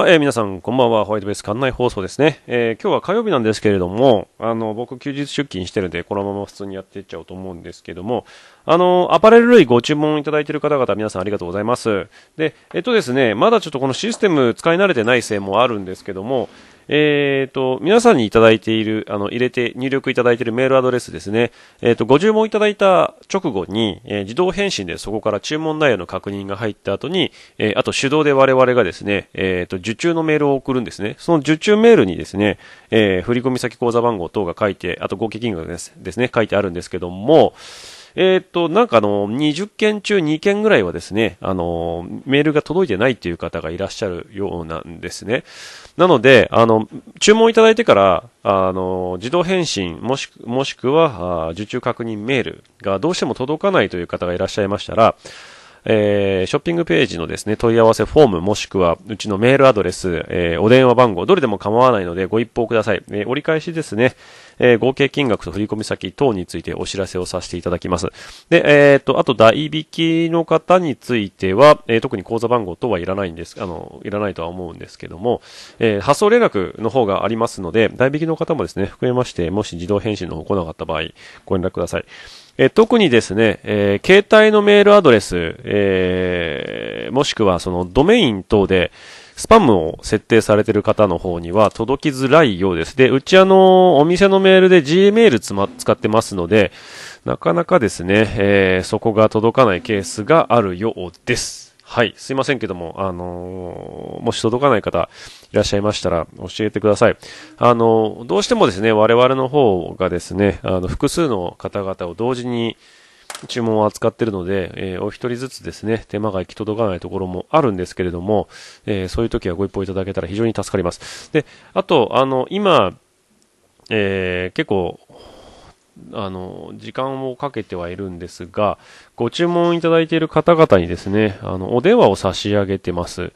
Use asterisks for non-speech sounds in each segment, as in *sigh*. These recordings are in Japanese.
はい、えー、皆さん、こんばんは。ホワイトベース館内放送ですね。えー、今日は火曜日なんですけれども、あの、僕休日出勤してるんで、このまま普通にやっていっちゃおうと思うんですけども、あの、アパレル類ご注文いただいている方々、皆さんありがとうございます。で、えっとですね、まだちょっとこのシステム使い慣れてないせいもあるんですけども、えっ、ー、と、皆さんにいただいている、あの、入れて、入力いただいているメールアドレスですね。えっ、ー、と、ご注文いただいた直後に、えー、自動返信でそこから注文内容の確認が入った後に、えあと手動で我々がですね、えっ、と、受注のメールを送るんですね。その受注メールにですね、え振込先口座番号等が書いて、あと合計金額ですですね、書いてあるんですけども、えー、っと、なんかあの、20件中2件ぐらいはですね、あの、メールが届いてないっていう方がいらっしゃるようなんですね。なので、あの、注文いただいてから、あの、自動返信、もしく、もしくは、受注確認メールがどうしても届かないという方がいらっしゃいましたら、えー、ショッピングページのですね、問い合わせフォームもしくは、うちのメールアドレス、えー、お電話番号、どれでも構わないのでご一報ください。えー、折り返しですね、えー、合計金額と振込先等についてお知らせをさせていただきます。で、えっ、と、あと、代引きの方については、えー、特に口座番号等はいらないんです、あの、いらないとは思うんですけども、えー、発送連絡の方がありますので、代引きの方もですね、含めまして、もし自動返信の方来なかった場合、ご連絡ください。え特にですね、えー、携帯のメールアドレス、えー、もしくはそのドメイン等で、スパムを設定されてる方の方には届きづらいようです。で、うちあの、お店のメールで Gmail つま、使ってますので、なかなかですね、えー、そこが届かないケースがあるようです。はい。すいませんけども、あのー、もし届かない方いらっしゃいましたら教えてください。あのー、どうしてもですね、我々の方がですね、あの、複数の方々を同時に、注文を扱ってるので、えー、お一人ずつですね、手間が行き届かないところもあるんですけれども、えー、そういう時はご一報いただけたら非常に助かります。で、あと、あの、今、えー、結構、あの、時間をかけてはいるんですが、ご注文いただいている方々にですね、あの、お電話を差し上げてます。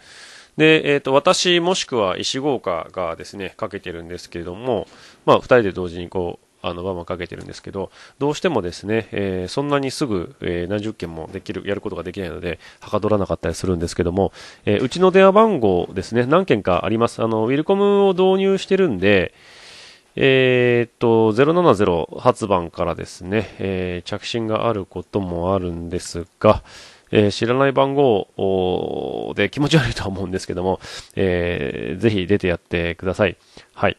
で、えっ、ー、と、私もしくは石郷華がですね、かけてるんですけれども、まあ、二人で同時にこう、あの、ワンンかけてるんですけど、どうしてもですね、えー、そんなにすぐ、えー、何十件もできる、やることができないので、はかどらなかったりするんですけども、えー、うちの電話番号ですね、何件かあります。あの、ウィルコムを導入してるんで、えー、っと、070発番からですね、えー、着信があることもあるんですが、えー、知らない番号で気持ち悪いとは思うんですけども、えー、ぜひ出てやってください。はい。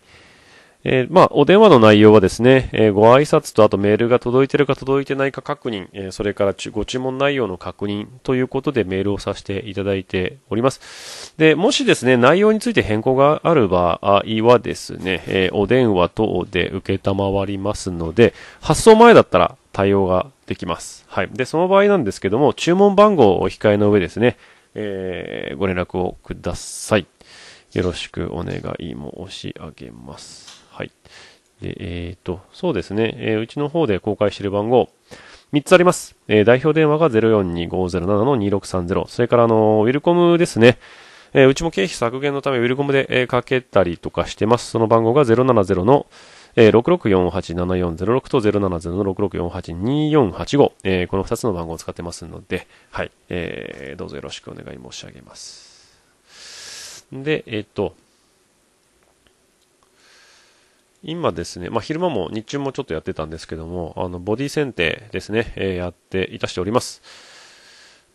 えー、まあ、お電話の内容はですね、えー、ご挨拶とあとメールが届いてるか届いてないか確認、えー、それからご注文内容の確認ということでメールをさせていただいております。で、もしですね、内容について変更がある場合はですね、えお電話等で受けたまわりますので、発送前だったら対応ができます。はい。で、その場合なんですけども、注文番号をお控えの上ですね、えご連絡をください。よろしくお願い申し上げます。はい。で、えー、っと、そうですね、えー、うちの方で公開している番号、3つあります。えー、代表電話が042-507-2630。それから、あの、ウィルコムですね。えー、うちも経費削減のため、ウィルコムで、えー、かけたりとかしてます。その番号が070の、え6648-7406と070-6648-2485。えー、この2つの番号を使ってますので、はい。えー、どうぞよろしくお願い申し上げます。で、えっ、と、今ですね、まあ、昼間も日中もちょっとやってたんですけども、あの、ボディ選定ですね、えー、やっていたしております。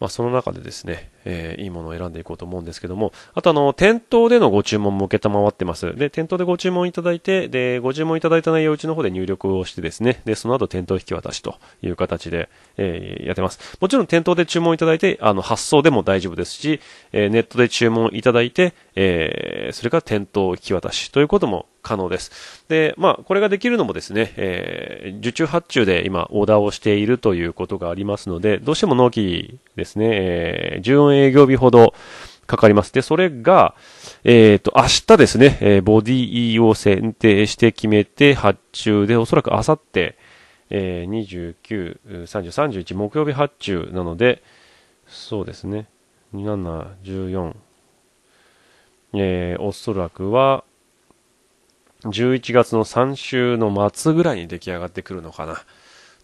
まあ、その中でですね、えー、いいものを選んでいこうと思うんですけども、あとあの、店頭でのご注文も受けたまわってます。で、店頭でご注文いただいて、で、ご注文いただいた内容をうちの方で入力をしてですね、で、その後店頭引き渡しという形で、えー、やってます。もちろん店頭で注文いただいて、あの、発送でも大丈夫ですし、えー、ネットで注文いただいて、えー、それから店頭引き渡しということも可能です。で、まあ、これができるのもですね、えー、受注発注で今、オーダーをしているということがありますので、どうしても納期ですね、えー、14営業日ほどかかります。で、それが、えっ、ー、と、明日ですね、えー、ボディを選定して決めて発注で、おそらく明後日、えー、29、30、31木曜日発注なので、そうですね、27、14、えー、おそらくは、11月の3週の末ぐらいに出来上がってくるのかな。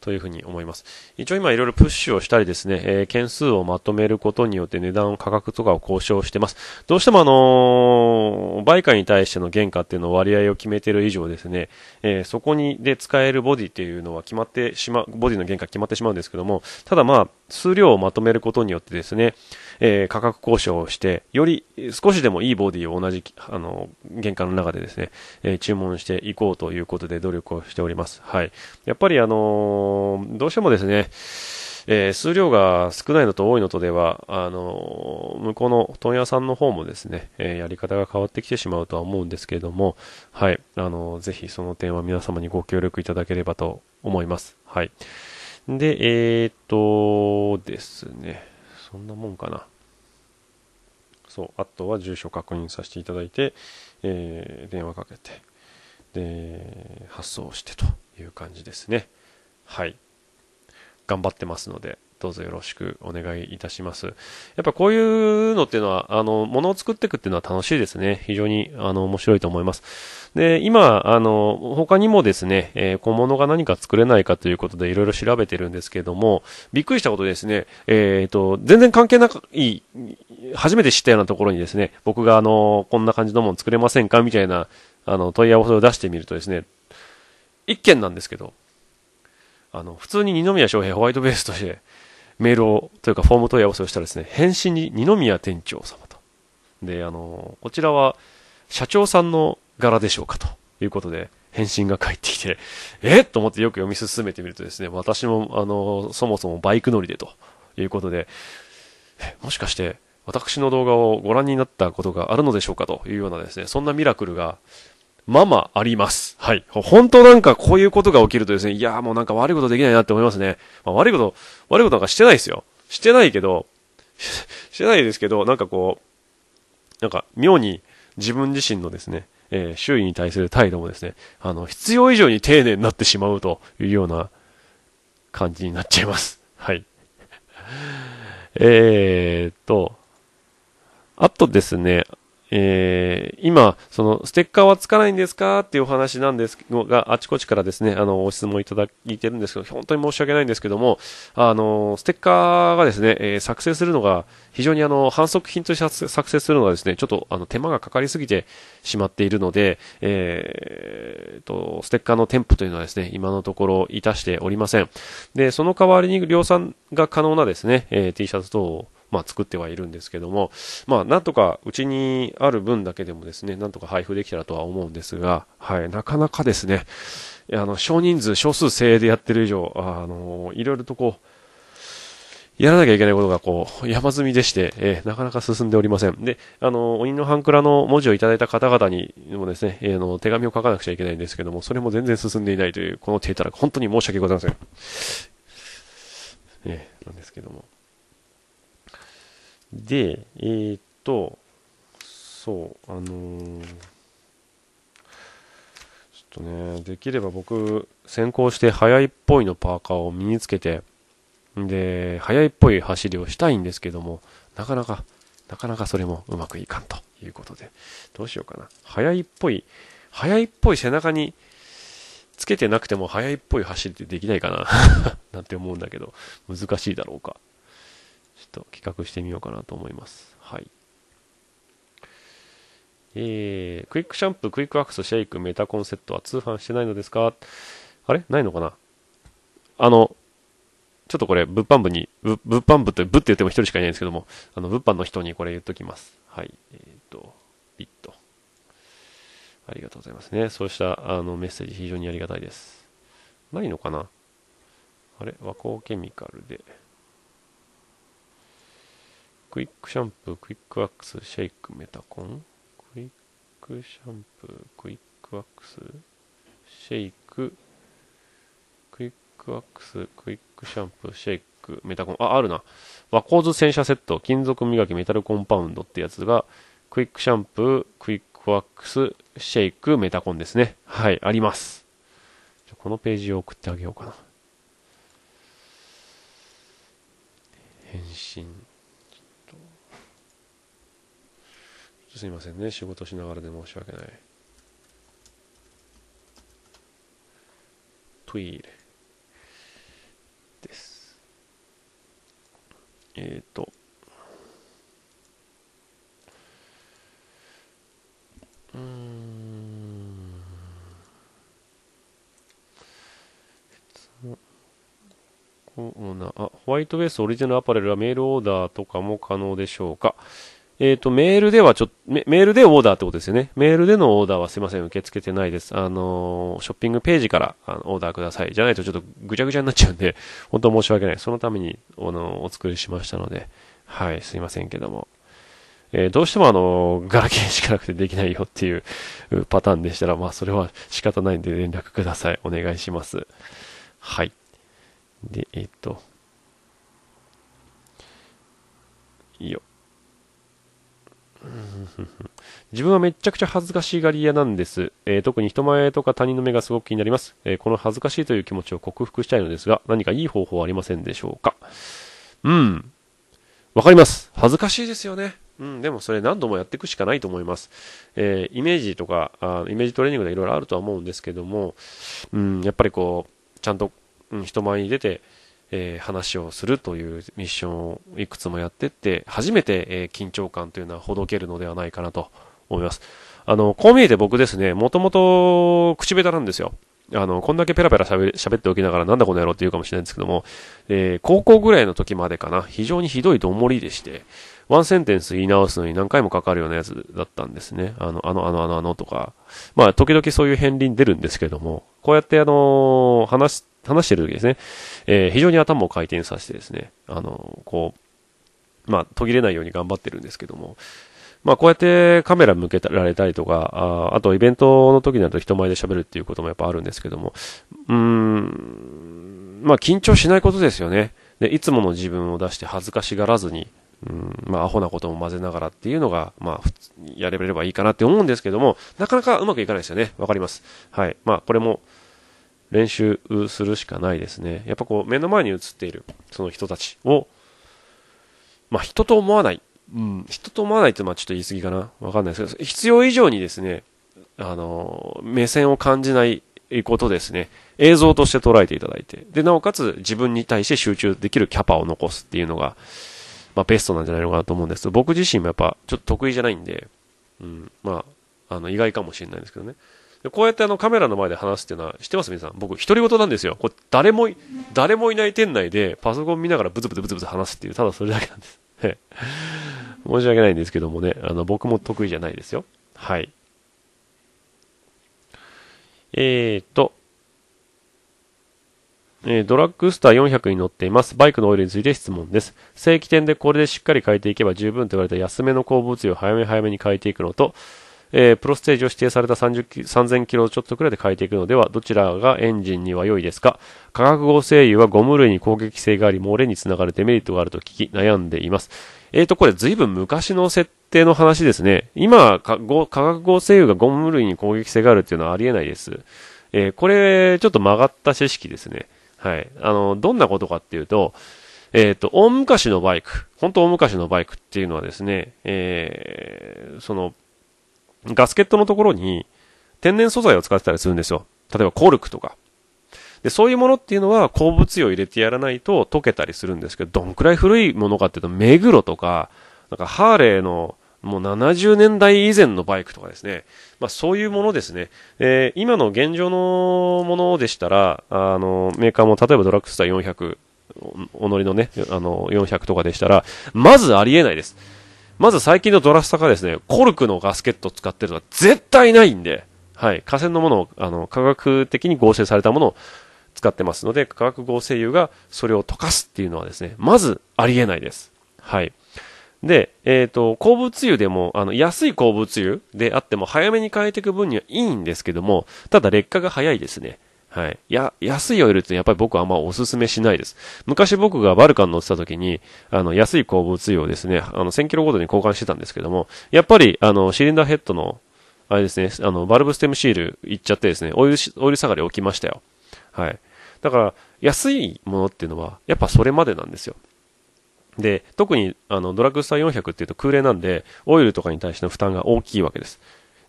というふうに思います。一応今いろいろプッシュをしたりですね、えー、件数をまとめることによって値段、価格とかを交渉してます。どうしてもあのー、売価に対しての原価っていうのを割合を決めてる以上ですね、えー、そこにで使えるボディっていうのは決まってしまう、ボディの原価決まってしまうんですけども、ただまあ、数量をまとめることによってですね、えー、価格交渉をして、より少しでもいいボディを同じ、あの、玄関の中でですね、えー、注文していこうということで努力をしております。はい。やっぱりあのー、どうしてもですね、えー、数量が少ないのと多いのとでは、あのー、向こうの問屋さんの方もですね、えー、やり方が変わってきてしまうとは思うんですけれども、はい、あのぜひその点は皆様にご協力いただければと思います。はい。で、えっとですね、そんなもんかな。そう、あとは住所確認させていただいて、えー、電話かけて、で、発送してという感じですね。はい。頑張ってますので、どうぞよろしくお願いいたします。やっぱこういうのっていうのは、あの、ものを作っていくっていうのは楽しいですね。非常に、あの、面白いと思います。で、今、あの、他にもですね、えー、小物が何か作れないかということでいろいろ調べてるんですけども、びっくりしたことですね、えー、と、全然関係なくい、初めて知ったようなところにですね、僕があの、こんな感じのもの作れませんかみたいな、あの、問い合わせを出してみるとですね、一件なんですけど、あの、普通に二宮翔平ホワイトベースとして、メールを、というかフォーム問い合わせをしたらですね、返信に二宮店長様と。で、あの、こちらは社長さんの柄でしょうかということで、返信が返ってきて、*laughs* えと思ってよく読み進めてみるとですね、私も、あの、そもそもバイク乗りでということで、もしかして、私の動画をご覧になったことがあるのでしょうかというようなですね、そんなミラクルが、ままあります。はい。本当なんかこういうことが起きるとですね、いやもうなんか悪いことできないなって思いますね。まあ、悪いこと、悪いことなんかしてないですよ。してないけど、*laughs* してないですけど、なんかこう、なんか妙に自分自身のですね、えー、周囲に対する態度もですね、あの、必要以上に丁寧になってしまうというような感じになっちゃいます。はい。*laughs* えーっと、あとですね、えー、今、その、ステッカーはつかないんですかっていうお話なんですが、あちこちからですね、あの、ご質問いただいてるんですけど、本当に申し訳ないんですけども、あの、ステッカーがですね、えー、作成するのが、非常にあの、反則品として作成するのがですね、ちょっと、あの、手間がかかりすぎてしまっているので、えー、と、ステッカーの添付というのはですね、今のところいたしておりません。で、その代わりに量産が可能なですね、えー、T シャツ等をまあ、作ってはいるんですけども、まあ、なんとかうちにある分だけでもですね、なんとか配布できたらとは思うんですが、はい、なかなかですね、あの、少人数、少数制でやってる以上、あの、いろいろとこう、やらなきゃいけないことがこう、山積みでして、えー、なかなか進んでおりません。で、あの、鬼の半倉の文字をいただいた方々にもですね、えー、の、手紙を書かなくちゃいけないんですけども、それも全然進んでいないという、この手たら本当に申し訳ございません。えー、なんですけども。で、えー、っと、そう、あのー、ちょっとね、できれば僕、先行して速いっぽいのパーカーを身につけて、で、速いっぽい走りをしたいんですけども、なかなか、なかなかそれもうまくいかんということで、どうしようかな。速いっぽい、速いっぽい背中につけてなくても速いっぽい走りってできないかな *laughs* なんて思うんだけど、難しいだろうか。と企画してみようかなと思います。はい。えー、クイックシャンプー、クイックワックス、シェイク、メタコンセットは通販してないのですかあれないのかなあの、ちょっとこれ、物販部に、物販部って、部って言っても一人しかいないんですけども、あの、物販の人にこれ言っときます。はい。えっ、ー、と、ビット。ありがとうございますね。そうした、あの、メッセージ非常にありがたいです。ないのかなあれ和光ケミカルで。クイックシャンプー、クイックワックス、シェイク、メタコン。クイックシャンプー、クイックワックス、シェイク、クイックワックス、クイックシャンプー、シェイク、メタコン。あ、あるな。和光図洗車セット、金属磨き、メタルコンパウンドってやつが、クイックシャンプー、クイックワックス、シェイク、メタコンですね。はい、あります。このページを送ってあげようかな。変身。すいませんね仕事しながらで申し訳ないトイレですえっ、ー、とコーナーあホワイトベースオリジナルアパレルはメールオーダーとかも可能でしょうかえっ、ー、と、メールではちょっと、メールでオーダーってことですよね。メールでのオーダーはすいません、受け付けてないです。あのー、ショッピングページからあのオーダーください。じゃないとちょっとぐちゃぐちゃになっちゃうんで、*laughs* 本当申し訳ない。そのために、あのー、お作りしましたので、はい、すいませんけども。えどうしてもあの、ガラケーしかなくてできないよっていうパターンでしたら、まあそれは仕方ないんで連絡ください。お願いします。はい。で、えっと、自分はめちゃくちゃ恥ずかしがり屋なんです、えー、特に人前とか他人の目がすごく気になります、えー、この恥ずかしいという気持ちを克服したいのですが、何かいい方法はありませんでしょうかうん。わかります。恥ずかしいですよね。うん、でもそれ何度もやっていくしかないと思います。えー、イメージとかあ、イメージトレーニングでいろいろあるとは思うんですけども、うん、やっぱりこう、ちゃんと、うん、人前に出て、えー、話をするというミッションをいくつもやってって、初めて、えー、緊張感というのはほどけるのではないかなと思います。あの、こう見えて僕ですね、もともと口下手なんですよ。あの、こんだけペラペラ喋っておきながらなんだこの野郎って言うかもしれないんですけども、えー、高校ぐらいの時までかな、非常にひどいどんもりでして、ワンセンテンス言い直すのに何回もかかるようなやつだったんですね。あの、あの、あの、あの、あのとか。まあ、時々そういう片鱗出るんですけども、こうやってあの、話、話してる時ですね、えー、非常に頭を回転させてですね、あの、こう、まあ、途切れないように頑張ってるんですけども、まあ、こうやってカメラ向けられたりとか、ああとイベントの時になると人前で喋るっていうこともやっぱあるんですけども、うーん、まあ、緊張しないことですよね。で、いつもの自分を出して恥ずかしがらずに、うん、まあ、アホなことも混ぜながらっていうのが、まあ、やれればいいかなって思うんですけども、なかなかうまくいかないですよね。わかります。はい。まあ、これも、練習するしかないですね。やっぱこう、目の前に映っている、その人たちを、まあ、人と思わない。うん、人と思わないってまあちょっと言い過ぎかな。わかんないですけど、必要以上にですね、あの、目線を感じないことですね。映像として捉えていただいて。で、なおかつ自分に対して集中できるキャパを残すっていうのが、まあ、ベストなんじゃないのかなと思うんですけど、僕自身もやっぱ、ちょっと得意じゃないんで、うん、まあ、あの、意外かもしれないんですけどね。でこうやってあの、カメラの前で話すっていうのは、知ってます皆さん。僕、独り言なんですよ。これ、誰も、誰もいない店内で、パソコン見ながらブツブツブツブツ話すっていう、ただそれだけなんです。申し訳ないんですけどもね、あの、僕も得意じゃないですよ。はい。えーと、えドラッグスター400に乗っています。バイクのオイルについて質問です。正規店でこれでしっかり変えていけば十分と言われた安めの鉱物油を早め早めに変えていくのと、えー、プロステージを指定された3000キロちょっとくらいで変えていくのでは、どちらがエンジンには良いですか化学合成油はゴム類に攻撃性があり、漏れにつながるデメリットがあると聞き、悩んでいます。えーと、これ随分昔の設定の話ですね。今、化学合成油がゴム類に攻撃性があるっていうのはありえないです。えー、これ、ちょっと曲がった知識ですね。はい。あの、どんなことかっていうと、えっ、ー、と、大昔のバイク、本当大昔のバイクっていうのはですね、えー、その、ガスケットのところに天然素材を使ってたりするんですよ。例えばコルクとか。で、そういうものっていうのは鉱物油を入れてやらないと溶けたりするんですけど、どんくらい古いものかっていうと、目黒とか、なんかハーレーのもう70年代以前のバイクとかですね、まあ、そういうものですね、えー、今の現状のものでしたら、あのメーカーも例えばドラッグスター400、お乗りのね、あの400とかでしたら、まずありえないです。まず最近のドラスタがですね、コルクのガスケットを使ってるのは絶対ないんで、はい、河川のものを、あの、科学的に合成されたものを使ってますので、化学合成油がそれを溶かすっていうのはですね、まずありえないです。はい。で、えっ、ー、と、鉱物油でも、あの、安い鉱物油であっても早めに変えていく分にはいいんですけども、ただ劣化が早いですね。はい。や、安いオイルってやっぱり僕はあんまおすすめしないです。昔僕がバルカン乗ってた時に、あの、安い鉱物油をですね、あの、1000キロごとに交換してたんですけども、やっぱり、あの、シリンダーヘッドの、あれですね、あの、バルブステムシールいっちゃってですね、オイル、オイル下がり起きましたよ。はい。だから、安いものっていうのは、やっぱそれまでなんですよ。で、特にあのドラッグスター400っていうと空冷なんで、オイルとかに対しての負担が大きいわけです。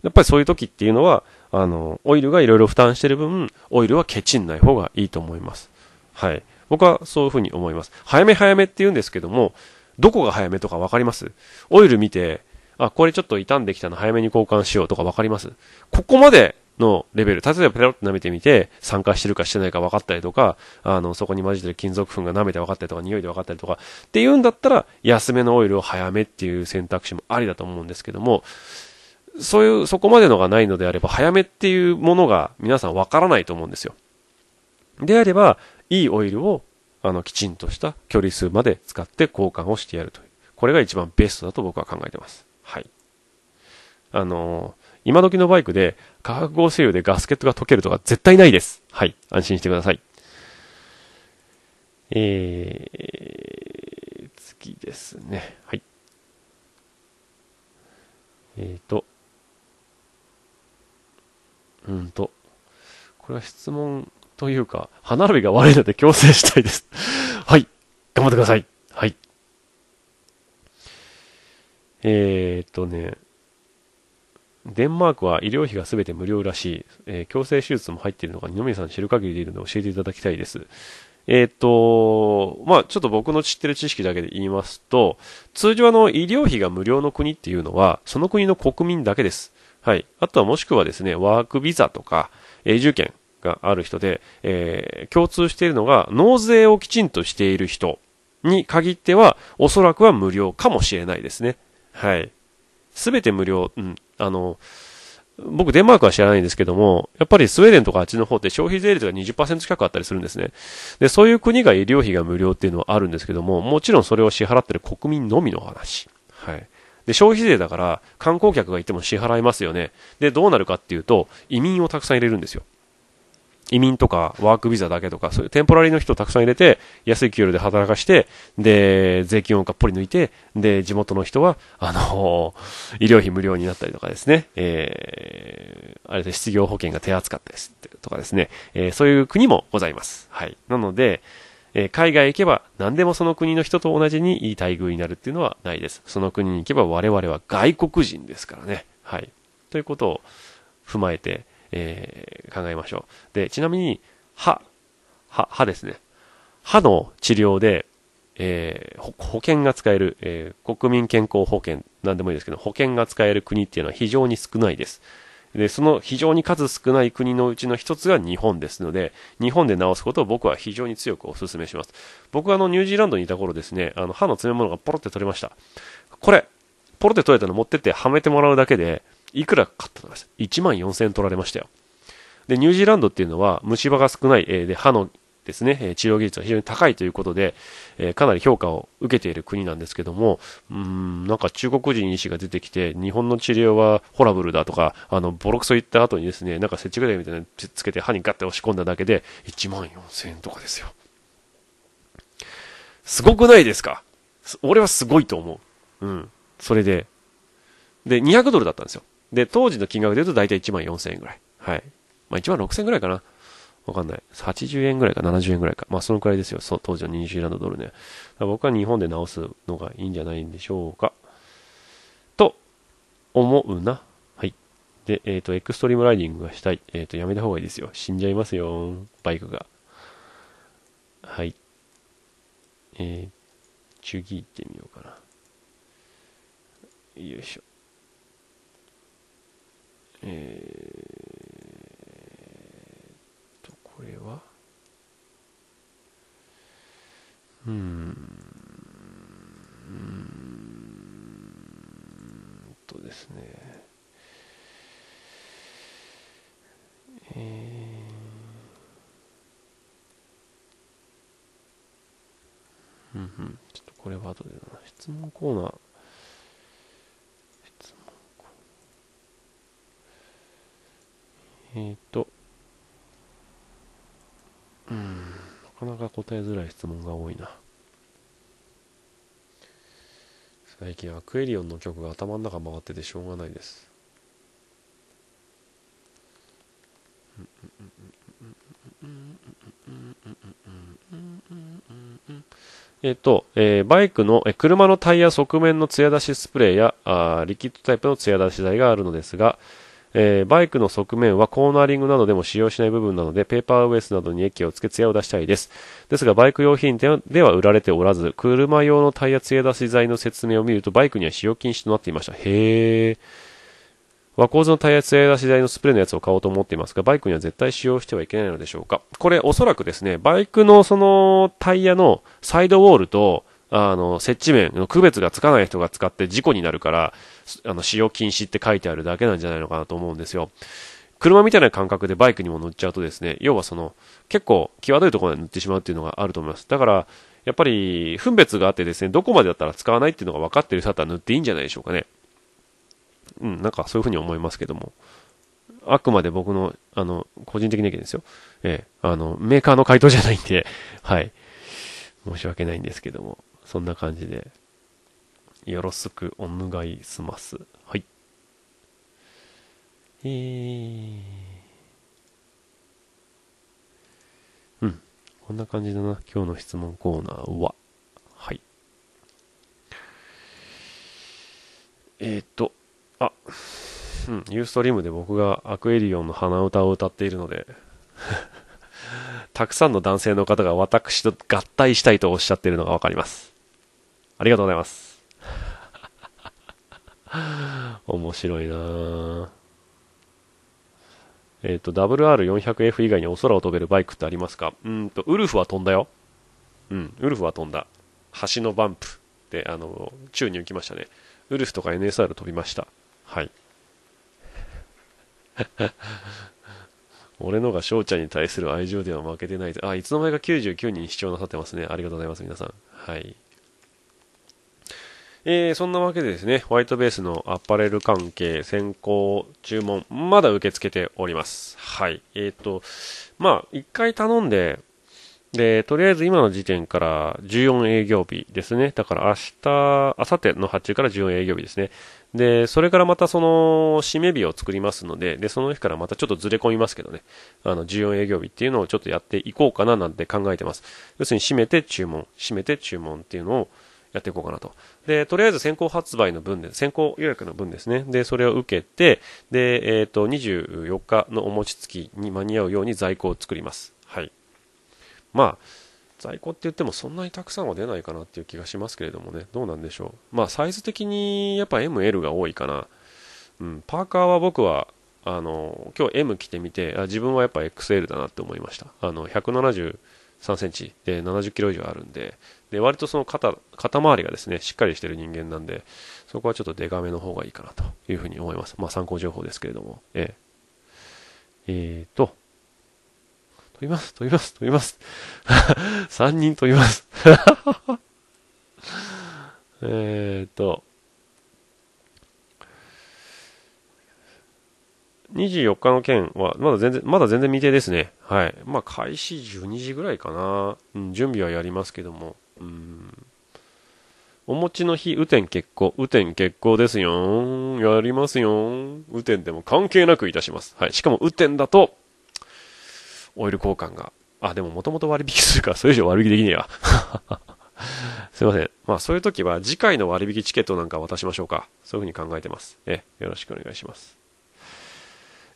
やっぱりそういう時っていうのは、あの、オイルがいろいろ負担してる分、オイルはケチんない方がいいと思います。はい。僕はそういうふうに思います。早め早めって言うんですけども、どこが早めとかわかりますオイル見て、あ、これちょっと傷んできたの早めに交換しようとかわかりますここまでのレベル、例えばペロッと舐めてみて、酸化してるかしてないか分かったりとか、あの、そこに混じってる金属粉が舐めて分かったりとか、匂いで分かったりとか、っていうんだったら、安めのオイルを早めっていう選択肢もありだと思うんですけども、そういう、そこまでのがないのであれば、早めっていうものが皆さん分からないと思うんですよ。であれば、いいオイルを、あの、きちんとした距離数まで使って交換をしてやるという。これが一番ベストだと僕は考えてます。はい。あのー今時のバイクで化学合成油でガスケットが溶けるとか絶対ないです。はい。安心してください。えー、次ですね。はい。えっ、ー、と、うんと、これは質問というか、歯並びが悪いので強制したいです *laughs* はい。頑張ってください。はい。えー、っとね、デンマークは医療費が全て無料らしい、えー、強制手術も入っているのが二宮さん知る限りでいるので教えていただきたいです。えー、っと、まあ、ちょっと僕の知ってる知識だけで言いますと、通常の医療費が無料の国っていうのは、その国の国民だけです。はい。あとはもしくはですね、ワークビザとか、永住権がある人で、えー、共通しているのが、納税をきちんとしている人に限っては、おそらくは無料かもしれないですね。はい。すべて無料、うん、あの、僕デンマークは知らないんですけども、やっぱりスウェーデンとかあっちの方って消費税率が20%近くあったりするんですね。で、そういう国が医療費が無料っていうのはあるんですけども、もちろんそれを支払ってる国民のみの話。はい。で、消費税だから観光客がいても支払いますよね。で、どうなるかっていうと、移民をたくさん入れるんですよ。移民とかワークビザだけとか、そういうテンポラリーの人をたくさん入れて、安い給料で働かして、で、税金をがっぽり抜いて、で、地元の人は、あのー、*laughs* 医療費無料になったりとかですね、えー、あれで失業保険が手厚かったです、とかですね、えー、そういう国もございます。はい。なので、え海外行けば何でもその国の人と同じにいい待遇になるっていうのはないです。その国に行けば我々は外国人ですからね。はい。ということを踏まえて、えー、考えましょう。で、ちなみに、歯、歯、歯ですね。歯の治療で、えー、保険が使える、えー、国民健康保険、なんでもいいですけど、保険が使える国っていうのは非常に少ないです。で、その非常に数少ない国のうちの一つが日本ですので、日本で治すことを僕は非常に強くお勧めします。僕はあの、ニュージーランドにいた頃ですね、あの、歯の詰め物がポロって取れました。これ、ポロって取れたの持ってってはめてもらうだけで、いくら買ったのか1万4000円取られましたよ。で、ニュージーランドっていうのは虫歯が少ない、えー、で、歯のですね、治療技術が非常に高いということで、えー、かなり評価を受けている国なんですけども、うん、なんか中国人医師が出てきて、日本の治療はホラブルだとか、あの、ボロクソ言った後にですね、なんか接着剤みたいなのつけて歯にガッて押し込んだだけで、1万4000円とかですよ。すごくないですか俺はすごいと思う。うん。それで、で、200ドルだったんですよ。で、当時の金額で言うと大体1万4000円ぐらい。はい。まあ1万6000円ぐらいかな。わかんない。80円ぐらいか70円ぐらいか。まあそのくらいですよ。そ当時のニュージーランドドルね。僕は日本で直すのがいいんじゃないんでしょうか。と、思うな。はい。で、えっ、ー、と、エクストリームライディングがしたい。えっ、ー、と、やめた方がいいですよ。死んじゃいますよ。バイクが。はい。えー、次行ってみようかな。よいしょ。えー、と、これは、うん、とですね、えー、うんうん、ちょっとこれは後で質問コーナー。えっ、と、うん、なかなか答えづらい質問が多いな。最近アクエリオンの曲が頭の中回っててしょうがないです。えっと、えー、バイクの、えー、車のタイヤ側面の艶出しスプレーやあーリキッドタイプの艶出し剤があるのですが、えー、バイクの側面はコーナリングなどでも使用しない部分なので、ペーパーウエスなどに液をつけ艶を出したいです。ですが、バイク用品では売られておらず、車用のタイヤ艶出し剤の説明を見ると、バイクには使用禁止となっていました。へー。和光図のタイヤ艶出し剤のスプレーのやつを買おうと思っていますが、バイクには絶対使用してはいけないのでしょうか。これ、おそらくですね、バイクのそのタイヤのサイドウォールと、あの、接地面の区別がつかない人が使って事故になるから、あの、使用禁止って書いてあるだけなんじゃないのかなと思うんですよ。車みたいな感覚でバイクにも乗っちゃうとですね、要はその、結構、際どいところまで塗ってしまうっていうのがあると思います。だから、やっぱり、分別があってですね、どこまでだったら使わないっていうのが分かってる人だったら塗っていいんじゃないでしょうかね。うん、なんかそういうふうに思いますけども。あくまで僕の、あの、個人的な意見ですよ。ええ、あの、メーカーの回答じゃないんで、はい。申し訳ないんですけども、そんな感じで。よろしくお願いします。はい。えー。うん。こんな感じだな。今日の質問コーナーは。はい。えっ、ー、と、あ、うん、ユーストリームで僕がアクエリオンの鼻歌を歌っているので *laughs* たくさんの男性の方が私と合体したいとおっしゃっているのがわかります。ありがとうございます。面白いなえっ、ー、と、WR400F 以外にお空を飛べるバイクってありますかうんと、ウルフは飛んだよ。うん、ウルフは飛んだ。橋のバンプで、あの、宙に浮きましたね。ウルフとか NSR 飛びました。はい。*laughs* 俺のが翔ちゃんに対する愛情では負けてないあ、いつの間にか99人視聴なさってますね。ありがとうございます、皆さん。はい。えー、そんなわけでですね、ホワイトベースのアパレル関係、先行、注文、まだ受け付けております。はい。えっ、ー、と、まあ、一回頼んで、で、とりあえず今の時点から14営業日ですね。だから明日、明後日の発注から14営業日ですね。で、それからまたその締め日を作りますので、で、その日からまたちょっとずれ込みますけどね。あの、14営業日っていうのをちょっとやっていこうかななんて考えてます。要するに締めて注文、締めて注文っていうのを、やっていこうかなと。で、とりあえず先行発売の分で、先行予約の分ですね。で、それを受けて、で、えっ、ー、と、24日のお餅つきに間に合うように在庫を作ります。はい。まあ、在庫って言ってもそんなにたくさんは出ないかなっていう気がしますけれどもね。どうなんでしょう。まあ、サイズ的にやっぱ ML が多いかな。うん、パーカーは僕は、あの、今日 M 着てみて、あ自分はやっぱ XL だなって思いました。あの、173センチで70キロ以上あるんで、で割とその肩肩周りがですねしっかりしてる人間なんでそこはちょっとデカめの方がいいかなというふうに思います。まあ参考情報ですけれども。えー、えー、と、飛びます、飛びます、飛びます。3 *laughs* 人飛びます。*laughs* えっと、24日の件は、まだ全然、まだ全然未定ですね。はい。まあ、開始12時ぐらいかな。うん、準備はやりますけども。うんお餅の日、雨天結構、雨天結構ですよやりますよ雨天でも関係なくいたします。はい。しかも雨天だと、オイル交換が。あ、でももともと割引するから、それ以上割引できねえわ。*laughs* すいません。まあそういう時は次回の割引チケットなんか渡しましょうか。そういうふうに考えてます。え、よろしくお願いします。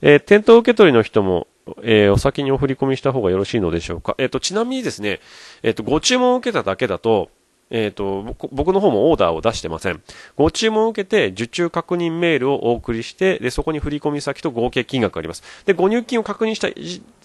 えー、店頭受け取りの人も、えー、お先にお振り込みした方がよろしいのでしょうか。えっ、ー、と、ちなみにですね、えっ、ー、と、ご注文を受けただけだと、えっ、と、僕の方もオーダーを出してません。ご注文を受けて、受注確認メールをお送りして、で、そこに振り込み先と合計金額があります。で、ご入金を確認した、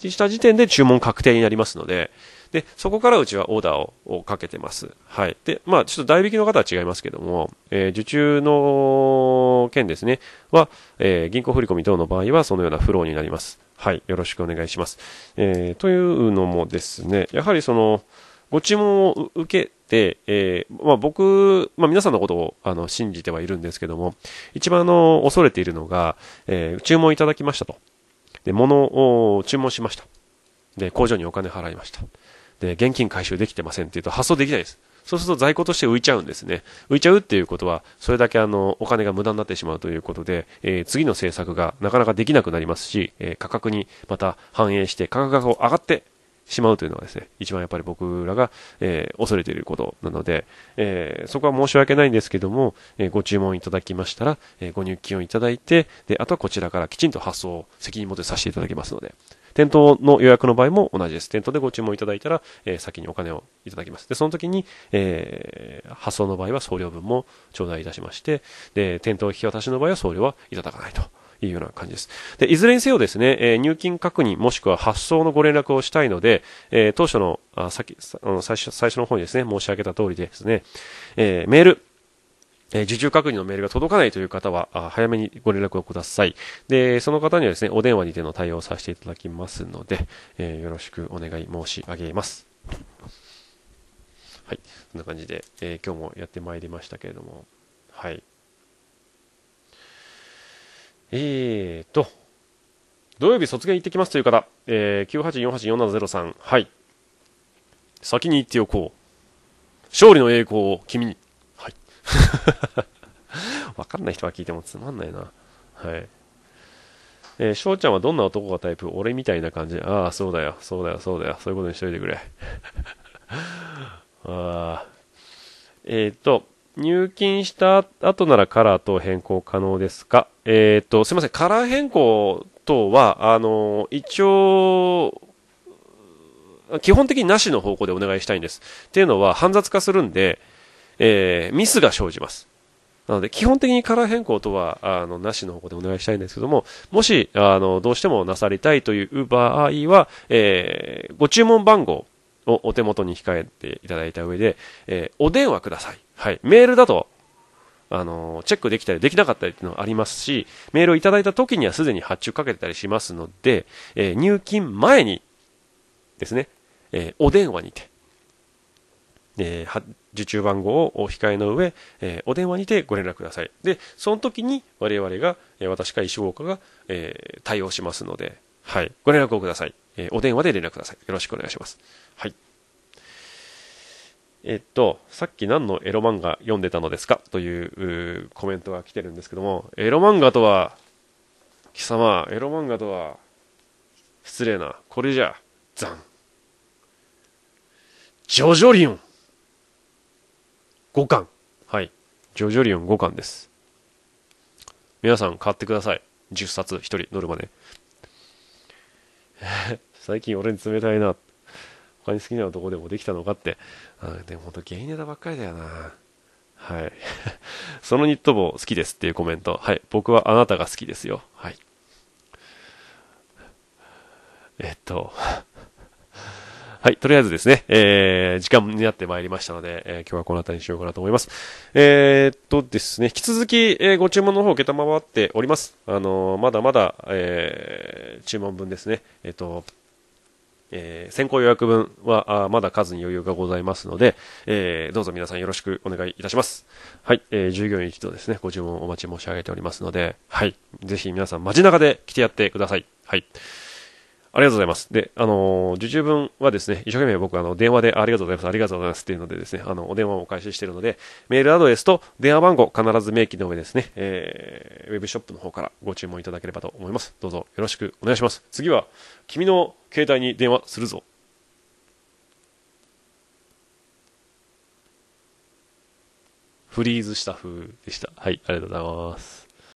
した時点で注文確定になりますので、で、そこからうちはオーダーをかけてます。はい。で、まあ、ちょっと代引きの方は違いますけども、えー、受注の件ですね、は、えー、銀行振込等の場合はそのようなフローになります。はい。よろしくお願いします。えー、というのもですね、やはりその、ご注文を受けて、えー、まあ、僕、まあ、皆さんのことをあの信じてはいるんですけども、一番の恐れているのが、えー、注文いただきましたと。で、物を注文しました。で、工場にお金払いました。で、現金回収できてませんっていうと発送できないです。そうすると在庫として浮いちゃうんですね。浮いちゃうっていうことは、それだけあの、お金が無駄になってしまうということで、えー、次の政策がなかなかできなくなりますし、えー、価格にまた反映して、価格が上がってしまうというのがですね、一番やっぱり僕らが、えー、恐れていることなので、えー、そこは申し訳ないんですけども、えー、ご注文いただきましたら、えご入金をいただいて、で、あとはこちらからきちんと発送を責任持ってさせていただきますので、店頭の予約の場合も同じです。店頭でご注文いただいたら、えー、先にお金をいただきます。で、その時に、えー、発送の場合は送料分も頂戴いたしまして、で、店頭引き渡しの場合は送料はいただかないと。いうような感じです。で、いずれにせよですね、えー、入金確認もしくは発送のご連絡をしたいので、えー、当初の、あ、さっき、最初、最初の方にですね、申し上げた通りですね、えー、メール、え受注確認のメールが届かないという方は、早めにご連絡をください。で、その方にはですね、お電話にての対応させていただきますので、えー、よろしくお願い申し上げます。はい。そんな感じで、えー、今日もやってまいりましたけれども、はい。えーと、土曜日卒業行ってきますという方、えー、98484703、はい。先に行っておこう。勝利の栄光を君に。*laughs* わかんない人が聞いてもつまんないな。はい。えー、翔ちゃんはどんな男がタイプ俺みたいな感じ。ああ、そうだよ、そうだよ、そうだよ。そういうことにしといてくれ。*laughs* あえっ、ー、と、入金した後ならカラー等変更可能ですかえっ、ー、と、すいません。カラー変更等は、あの、一応、基本的になしの方向でお願いしたいんです。っていうのは、煩雑化するんで、えー、ミスが生じます。なので、基本的にカラー変更とは、あの、なしの方でお願いしたいんですけども、もし、あの、どうしてもなさりたいという場合は、えー、ご注文番号をお手元に控えていただいた上で、えー、お電話ください。はい。メールだと、あの、チェックできたりできなかったりっていうのはありますし、メールをいただいた時にはすでに発注かけてたりしますので、えー、入金前にですね、えー、お電話にて、えー、受注番号をお控えの上、えお電話にてご連絡ください。で、その時に我々が、え私か石岡が、え対応しますので、はい、ご連絡をください。えお電話で連絡ください。よろしくお願いします。はい。えっと、さっき何のエロ漫画読んでたのですかというコメントが来てるんですけども、エロ漫画とは、貴様、エロ漫画とは、失礼な、これじゃ、残。ジョジョリオン5巻。はい。ジョジョリオン5巻です。皆さん買ってください。10冊1人乗るまで。*laughs* 最近俺に冷たいな。他に好きな男でもできたのかって。あでもほんとゲイネタばっかりだよな。はい。*laughs* そのニット帽好きですっていうコメント。はい。僕はあなたが好きですよ。はい。えっと、はい、とりあえずですね、えー、時間になってまいりましたので、えー、今日はこの辺りにしようかなと思います。えー、っとですね、引き続き、えー、ご注文の方を承っております。あのー、まだまだ、えー、注文分ですね、えっと、えー、先行予約分はあまだ数に余裕がございますので、えー、どうぞ皆さんよろしくお願いいたします。はい、えー、従業員一同ですね、ご注文お待ち申し上げておりますので、はい、ぜひ皆さん街中で来てやってください。はい。ありがとうございます。で、あのー、受注分はですね、一生懸命僕、あの、電話でありがとうございます、ありがとうございますっていうのでですね、あの、お電話をお返ししているので、メールアドレスと電話番号、必ず明記の上ですね、えー、ウェブショップの方からご注文いただければと思います。どうぞよろしくお願いします。次は、君の携帯に電話するぞ。フリーズした風でした。はい、ありがとうございます。